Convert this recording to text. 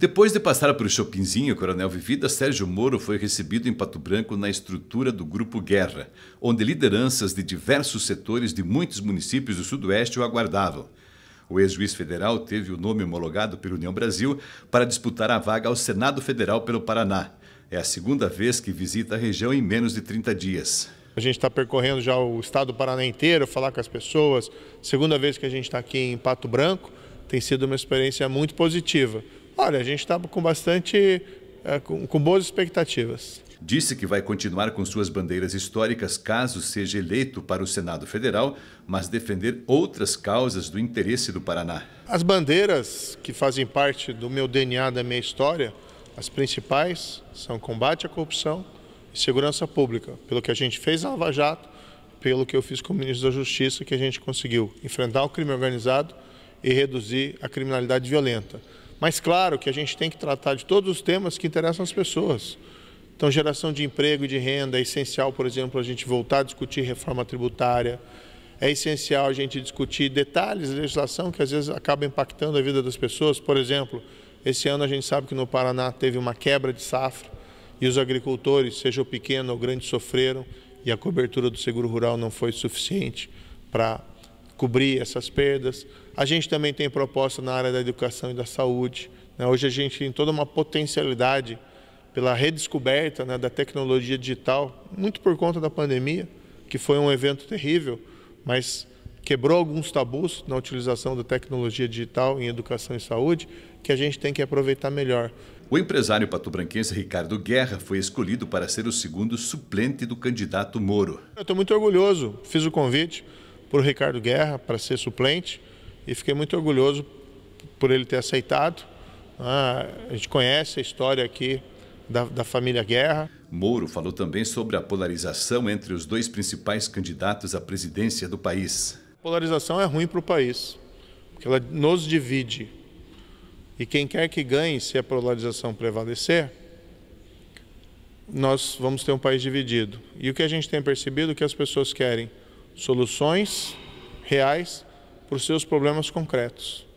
Depois de passar por Chopinzinho, Coronel Vivida, Sérgio Moro foi recebido em Pato Branco na estrutura do Grupo Guerra, onde lideranças de diversos setores de muitos municípios do Sudoeste o aguardavam. O ex-juiz federal teve o nome homologado pela União Brasil para disputar a vaga ao Senado Federal pelo Paraná. É a segunda vez que visita a região em menos de 30 dias. A gente está percorrendo já o estado do Paraná inteiro, falar com as pessoas. Segunda vez que a gente está aqui em Pato Branco, tem sido uma experiência muito positiva. Olha, a gente está com bastante, é, com, com boas expectativas. Disse que vai continuar com suas bandeiras históricas caso seja eleito para o Senado Federal, mas defender outras causas do interesse do Paraná. As bandeiras que fazem parte do meu DNA, da minha história, as principais são combate à corrupção e segurança pública. Pelo que a gente fez na Lava Jato, pelo que eu fiz como ministro da Justiça, que a gente conseguiu enfrentar o crime organizado e reduzir a criminalidade violenta. Mas claro que a gente tem que tratar de todos os temas que interessam as pessoas. Então, geração de emprego e de renda é essencial, por exemplo, a gente voltar a discutir reforma tributária. É essencial a gente discutir detalhes da legislação que às vezes acaba impactando a vida das pessoas. Por exemplo, esse ano a gente sabe que no Paraná teve uma quebra de safra e os agricultores, seja o pequeno ou o grande, sofreram e a cobertura do seguro rural não foi suficiente para cobrir essas perdas. A gente também tem proposta na área da educação e da saúde. Né? Hoje a gente tem toda uma potencialidade pela redescoberta né, da tecnologia digital, muito por conta da pandemia, que foi um evento terrível, mas quebrou alguns tabus na utilização da tecnologia digital em educação e saúde, que a gente tem que aproveitar melhor. O empresário patobranquense Ricardo Guerra foi escolhido para ser o segundo suplente do candidato Moro. Eu estou muito orgulhoso, fiz o convite para o Ricardo Guerra para ser suplente e fiquei muito orgulhoso por ele ter aceitado. Ah, a gente conhece a história aqui da, da família Guerra. Moro falou também sobre a polarização entre os dois principais candidatos à presidência do país. Polarização é ruim para o país, porque ela nos divide. E quem quer que ganhe, se a polarização prevalecer, nós vamos ter um país dividido. E o que a gente tem percebido é que as pessoas querem soluções reais para os seus problemas concretos.